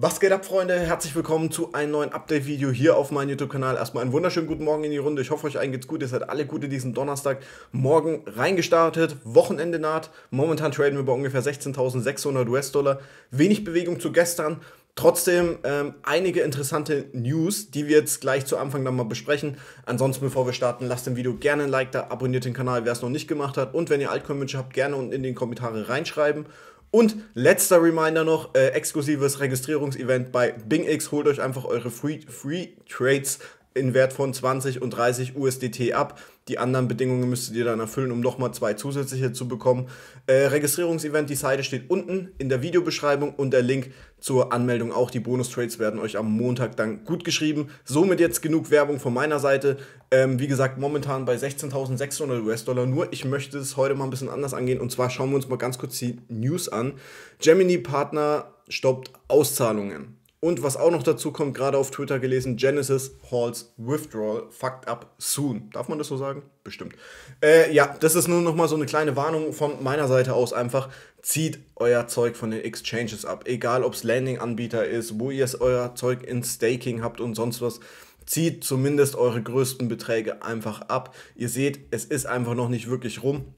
Was geht ab, Freunde? Herzlich willkommen zu einem neuen Update-Video hier auf meinem YouTube-Kanal. Erstmal einen wunderschönen guten Morgen in die Runde. Ich hoffe, euch allen geht's gut. Ihr seid alle gut in diesen Donnerstag. Morgen reingestartet, Wochenende naht. Momentan traden wir bei ungefähr 16.600 US-Dollar. Wenig Bewegung zu gestern. Trotzdem ähm, einige interessante News, die wir jetzt gleich zu Anfang dann mal besprechen. Ansonsten, bevor wir starten, lasst dem Video gerne ein Like da, abonniert den Kanal, wer es noch nicht gemacht hat. Und wenn ihr Altcoin-Wünsche habt, gerne unten in die Kommentare reinschreiben. Und letzter Reminder noch, äh, exklusives Registrierungsevent bei BingX. Holt euch einfach eure Free, Free Trades in Wert von 20 und 30 USDT ab. Die anderen Bedingungen müsstet ihr dann erfüllen, um nochmal zwei zusätzliche zu bekommen. Äh, Registrierungsevent, die Seite steht unten in der Videobeschreibung und der Link zur Anmeldung auch. Die Bonus-Trades werden euch am Montag dann gut geschrieben. Somit jetzt genug Werbung von meiner Seite. Ähm, wie gesagt, momentan bei 16.600 US-Dollar. Nur ich möchte es heute mal ein bisschen anders angehen. Und zwar schauen wir uns mal ganz kurz die News an. Gemini-Partner stoppt Auszahlungen. Und was auch noch dazu kommt, gerade auf Twitter gelesen, Genesis Halls Withdrawal fucked up soon. Darf man das so sagen? Bestimmt. Äh, ja, das ist nur nochmal so eine kleine Warnung von meiner Seite aus einfach. Zieht euer Zeug von den Exchanges ab. Egal ob es Landing-Anbieter ist, wo ihr euer Zeug in Staking habt und sonst was. Zieht zumindest eure größten Beträge einfach ab. Ihr seht, es ist einfach noch nicht wirklich rum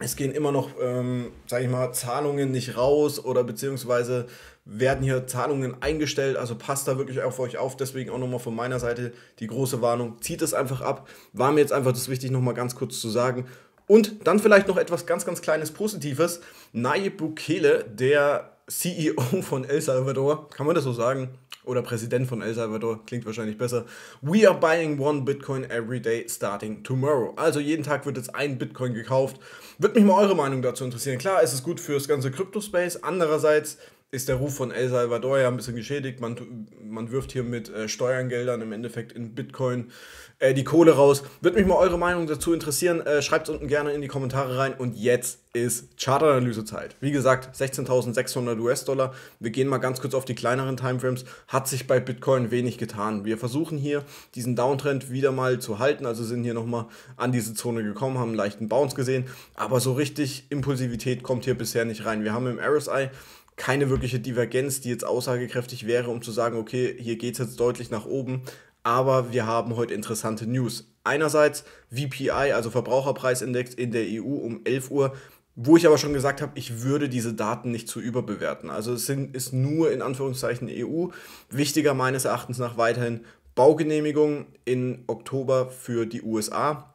es gehen immer noch, ähm, sage ich mal, Zahlungen nicht raus oder beziehungsweise werden hier Zahlungen eingestellt. Also passt da wirklich auf euch auf. Deswegen auch nochmal von meiner Seite die große Warnung. Zieht es einfach ab. War mir jetzt einfach das wichtig, nochmal ganz kurz zu sagen. Und dann vielleicht noch etwas ganz, ganz kleines Positives. Nayib Bukele, der CEO von El Salvador, kann man das so sagen? oder Präsident von El Salvador, klingt wahrscheinlich besser. We are buying one Bitcoin every day starting tomorrow. Also jeden Tag wird jetzt ein Bitcoin gekauft. Würde mich mal eure Meinung dazu interessieren. Klar, es ist gut fürs ganze Crypto-Space. Andererseits ist der Ruf von El Salvador ja ein bisschen geschädigt. Man, man wirft hier mit äh, Steuergeldern im Endeffekt in Bitcoin äh, die Kohle raus. Würde mich mal eure Meinung dazu interessieren. Äh, Schreibt es unten gerne in die Kommentare rein. Und jetzt ist Chartanalyse-Zeit. Wie gesagt, 16.600 US-Dollar. Wir gehen mal ganz kurz auf die kleineren Timeframes. Hat sich bei Bitcoin wenig getan. Wir versuchen hier diesen Downtrend wieder mal zu halten. Also sind hier nochmal an diese Zone gekommen, haben einen leichten Bounce gesehen. Aber so richtig Impulsivität kommt hier bisher nicht rein. Wir haben im RSI keine wirkliche Divergenz, die jetzt aussagekräftig wäre, um zu sagen, okay, hier geht es jetzt deutlich nach oben. Aber wir haben heute interessante News. Einerseits VPI, also Verbraucherpreisindex in der EU um 11 Uhr, wo ich aber schon gesagt habe, ich würde diese Daten nicht zu überbewerten. Also es sind, ist nur in Anführungszeichen EU. Wichtiger meines Erachtens nach weiterhin Baugenehmigung in Oktober für die USA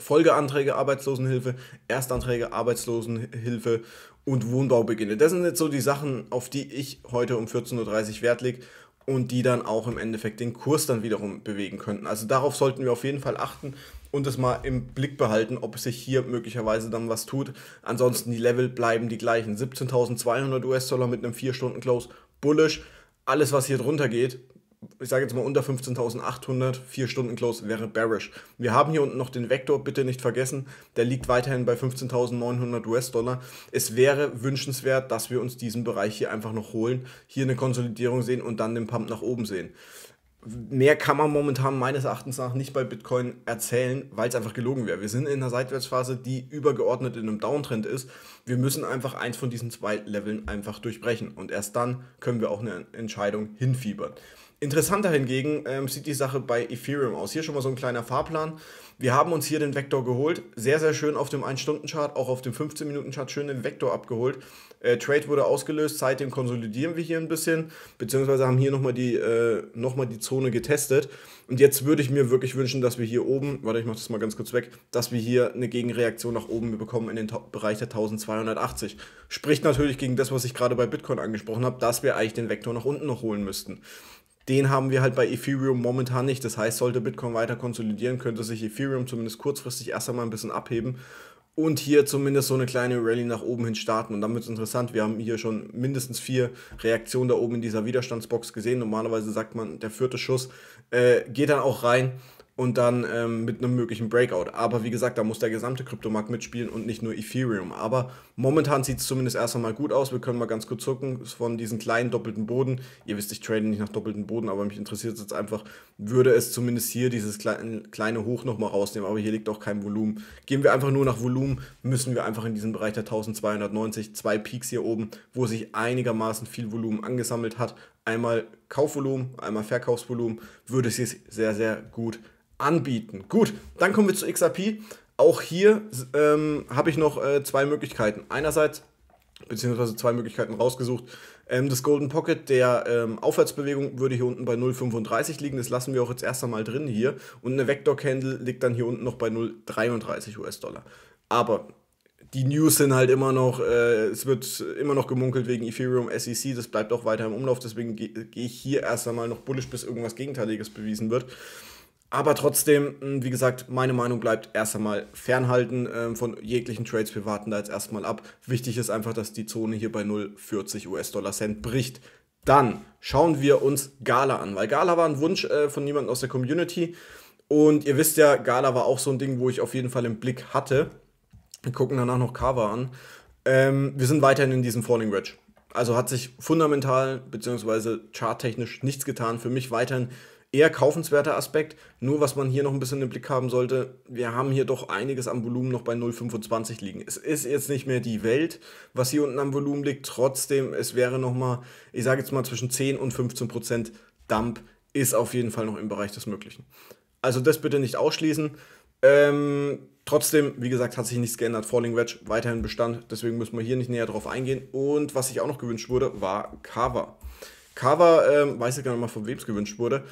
Folgeanträge Arbeitslosenhilfe, Erstanträge Arbeitslosenhilfe und Wohnbaubeginne. Das sind jetzt so die Sachen, auf die ich heute um 14.30 Uhr Wert lege und die dann auch im Endeffekt den Kurs dann wiederum bewegen könnten. Also darauf sollten wir auf jeden Fall achten und es mal im Blick behalten, ob sich hier möglicherweise dann was tut. Ansonsten die Level bleiben die gleichen. 17.200 US-Dollar mit einem 4-Stunden-Close, bullish. Alles, was hier drunter geht, ich sage jetzt mal unter 15.800, 4 Stunden Close wäre bearish. Wir haben hier unten noch den Vektor, bitte nicht vergessen, der liegt weiterhin bei 15.900 US-Dollar. Es wäre wünschenswert, dass wir uns diesen Bereich hier einfach noch holen, hier eine Konsolidierung sehen und dann den Pump nach oben sehen. Mehr kann man momentan meines Erachtens nach nicht bei Bitcoin erzählen, weil es einfach gelogen wäre. Wir sind in einer Seitwärtsphase, die übergeordnet in einem Downtrend ist. Wir müssen einfach eins von diesen zwei Leveln einfach durchbrechen und erst dann können wir auch eine Entscheidung hinfiebern. Interessanter hingegen ähm, sieht die Sache bei Ethereum aus. Hier schon mal so ein kleiner Fahrplan. Wir haben uns hier den Vektor geholt. Sehr, sehr schön auf dem 1-Stunden-Chart, auch auf dem 15-Minuten-Chart schön den Vektor abgeholt. Äh, Trade wurde ausgelöst, seitdem konsolidieren wir hier ein bisschen, beziehungsweise haben hier nochmal die, äh, noch die Zone getestet. Und jetzt würde ich mir wirklich wünschen, dass wir hier oben, warte, ich mache das mal ganz kurz weg, dass wir hier eine Gegenreaktion nach oben bekommen in den Bereich der 1280. Spricht natürlich gegen das, was ich gerade bei Bitcoin angesprochen habe, dass wir eigentlich den Vektor nach unten noch holen müssten. Den haben wir halt bei Ethereum momentan nicht. Das heißt, sollte Bitcoin weiter konsolidieren, könnte sich Ethereum zumindest kurzfristig erst einmal ein bisschen abheben und hier zumindest so eine kleine Rallye nach oben hin starten. Und dann wird es interessant. Wir haben hier schon mindestens vier Reaktionen da oben in dieser Widerstandsbox gesehen. Normalerweise sagt man, der vierte Schuss äh, geht dann auch rein und dann ähm, mit einem möglichen Breakout. Aber wie gesagt, da muss der gesamte Kryptomarkt mitspielen und nicht nur Ethereum. Aber momentan sieht es zumindest erst einmal gut aus. Wir können mal ganz kurz gucken von diesem kleinen doppelten Boden. Ihr wisst, ich trade nicht nach doppelten Boden, aber mich interessiert es jetzt einfach, würde es zumindest hier dieses kleine, Hoch nochmal rausnehmen. Aber hier liegt auch kein Volumen. Gehen wir einfach nur nach Volumen, müssen wir einfach in diesem Bereich der 1290, zwei Peaks hier oben, wo sich einigermaßen viel Volumen angesammelt hat. Einmal Kaufvolumen, einmal Verkaufsvolumen, würde es sich sehr, sehr gut anbieten. Gut, dann kommen wir zu XRP. Auch hier ähm, habe ich noch äh, zwei Möglichkeiten. Einerseits, beziehungsweise zwei Möglichkeiten rausgesucht. Ähm, das Golden Pocket der ähm, Aufwärtsbewegung würde hier unten bei 0,35 liegen. Das lassen wir auch jetzt erst einmal drin hier. Und eine Vector Candle liegt dann hier unten noch bei 0,33 US-Dollar. Aber die News sind halt immer noch, äh, es wird immer noch gemunkelt wegen Ethereum SEC, das bleibt auch weiter im Umlauf, deswegen gehe geh ich hier erst einmal noch bullisch, bis irgendwas Gegenteiliges bewiesen wird. Aber trotzdem, hm, wie gesagt, meine Meinung bleibt erst einmal fernhalten ähm, von jeglichen Trades. Wir warten da jetzt erstmal ab. Wichtig ist einfach, dass die Zone hier bei 0,40 US-Dollar Cent bricht. Dann schauen wir uns Gala an, weil Gala war ein Wunsch äh, von jemandem aus der Community. Und ihr wisst ja, Gala war auch so ein Ding, wo ich auf jeden Fall im Blick hatte. Wir gucken danach noch Cover an. Ähm, wir sind weiterhin in diesem Falling Wedge. Also hat sich fundamental bzw. charttechnisch nichts getan. Für mich weiterhin eher kaufenswerter Aspekt. Nur was man hier noch ein bisschen im Blick haben sollte, wir haben hier doch einiges am Volumen noch bei 0,25 liegen. Es ist jetzt nicht mehr die Welt, was hier unten am Volumen liegt. Trotzdem, es wäre nochmal, ich sage jetzt mal zwischen 10 und 15 Prozent Dump ist auf jeden Fall noch im Bereich des Möglichen. Also das bitte nicht ausschließen. Ähm, trotzdem, wie gesagt, hat sich nichts geändert. Falling Wedge weiterhin Bestand, deswegen müssen wir hier nicht näher drauf eingehen. Und was sich auch noch gewünscht wurde, war Cover. Cover, ähm, weiß ich gar nicht mal, von wem es gewünscht wurde.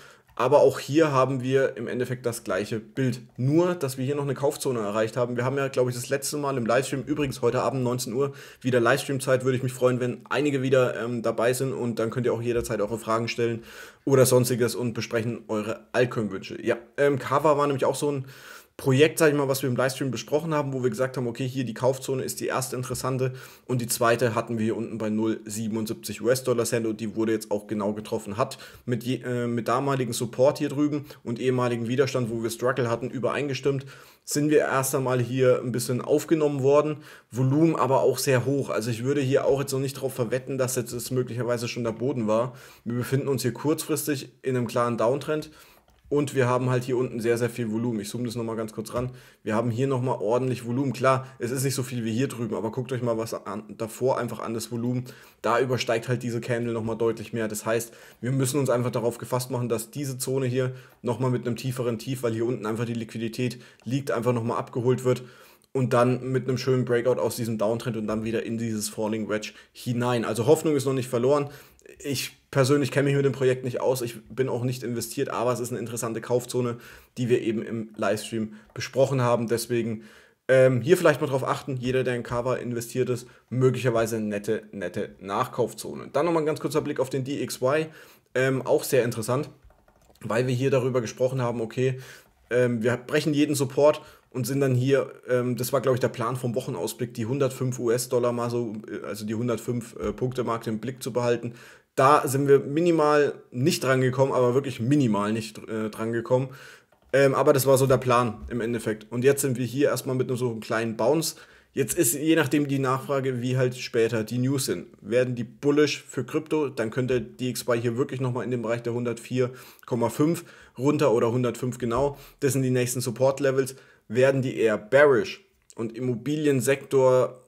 Aber auch hier haben wir im Endeffekt das gleiche Bild. Nur, dass wir hier noch eine Kaufzone erreicht haben. Wir haben ja, glaube ich, das letzte Mal im Livestream, übrigens heute Abend 19 Uhr, wieder Livestream-Zeit. Würde ich mich freuen, wenn einige wieder ähm, dabei sind und dann könnt ihr auch jederzeit eure Fragen stellen oder sonstiges und besprechen eure Altcoin-Wünsche. Ja, ähm, Kava war nämlich auch so ein Projekt, sag ich mal, was wir im Livestream besprochen haben, wo wir gesagt haben, okay, hier die Kaufzone ist die erste interessante und die zweite hatten wir hier unten bei 0,77 US-Dollar Cent und die wurde jetzt auch genau getroffen hat mit, äh, mit damaligen Support hier drüben und ehemaligen Widerstand, wo wir Struggle hatten, übereingestimmt, sind wir erst einmal hier ein bisschen aufgenommen worden, Volumen aber auch sehr hoch. Also ich würde hier auch jetzt noch nicht darauf verwetten, dass jetzt es möglicherweise schon der Boden war. Wir befinden uns hier kurzfristig in einem klaren Downtrend und wir haben halt hier unten sehr, sehr viel Volumen. Ich zoome das nochmal ganz kurz ran. Wir haben hier nochmal ordentlich Volumen. Klar, es ist nicht so viel wie hier drüben, aber guckt euch mal was an, davor einfach an, das Volumen. Da übersteigt halt diese Candle nochmal deutlich mehr. Das heißt, wir müssen uns einfach darauf gefasst machen, dass diese Zone hier nochmal mit einem tieferen Tief, weil hier unten einfach die Liquidität liegt, einfach nochmal abgeholt wird und dann mit einem schönen Breakout aus diesem Downtrend und dann wieder in dieses Falling Wedge hinein. Also Hoffnung ist noch nicht verloren. Ich persönlich kenne mich mit dem Projekt nicht aus, ich bin auch nicht investiert, aber es ist eine interessante Kaufzone, die wir eben im Livestream besprochen haben. Deswegen ähm, hier vielleicht mal drauf achten, jeder, der in Cover investiert ist, möglicherweise eine nette, nette Nachkaufzone. Dann nochmal ein ganz kurzer Blick auf den DXY, ähm, auch sehr interessant, weil wir hier darüber gesprochen haben, okay, ähm, wir brechen jeden Support und sind dann hier, ähm, das war glaube ich der Plan vom Wochenausblick, die 105 US-Dollar mal so, äh, also die 105 äh, Punkte-Marke im Blick zu behalten. Da sind wir minimal nicht dran gekommen, aber wirklich minimal nicht äh, dran gekommen. Ähm, aber das war so der Plan im Endeffekt. Und jetzt sind wir hier erstmal mit nur so einem kleinen Bounce. Jetzt ist je nachdem die Nachfrage, wie halt später die News sind. Werden die bullish für Krypto, dann könnte DXY hier wirklich nochmal in dem Bereich der 104,5 runter oder 105 genau. Das sind die nächsten Support-Levels werden die eher bearish. Und Immobiliensektor,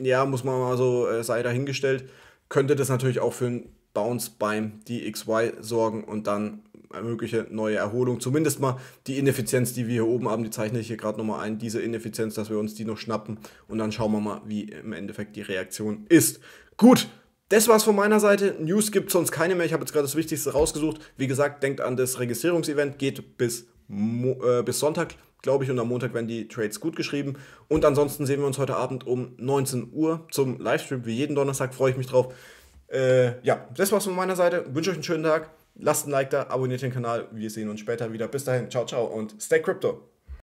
ja, muss man mal so, äh, sei dahingestellt, könnte das natürlich auch für einen Bounce beim DXY sorgen und dann eine mögliche neue Erholung. Zumindest mal die Ineffizienz, die wir hier oben haben, die zeichne ich hier gerade nochmal ein, diese Ineffizienz, dass wir uns die noch schnappen und dann schauen wir mal, wie im Endeffekt die Reaktion ist. Gut, das war's von meiner Seite. News gibt sonst keine mehr. Ich habe jetzt gerade das Wichtigste rausgesucht. Wie gesagt, denkt an das Registrierungsevent, geht bis Mo äh, bis Sonntag, glaube ich, und am Montag werden die Trades gut geschrieben. Und ansonsten sehen wir uns heute Abend um 19 Uhr zum Livestream, wie jeden Donnerstag. Freue ich mich drauf. Äh, ja, das war's von meiner Seite. Wünsche euch einen schönen Tag. Lasst ein Like da, abonniert den Kanal. Wir sehen uns später wieder. Bis dahin, ciao, ciao und stay crypto.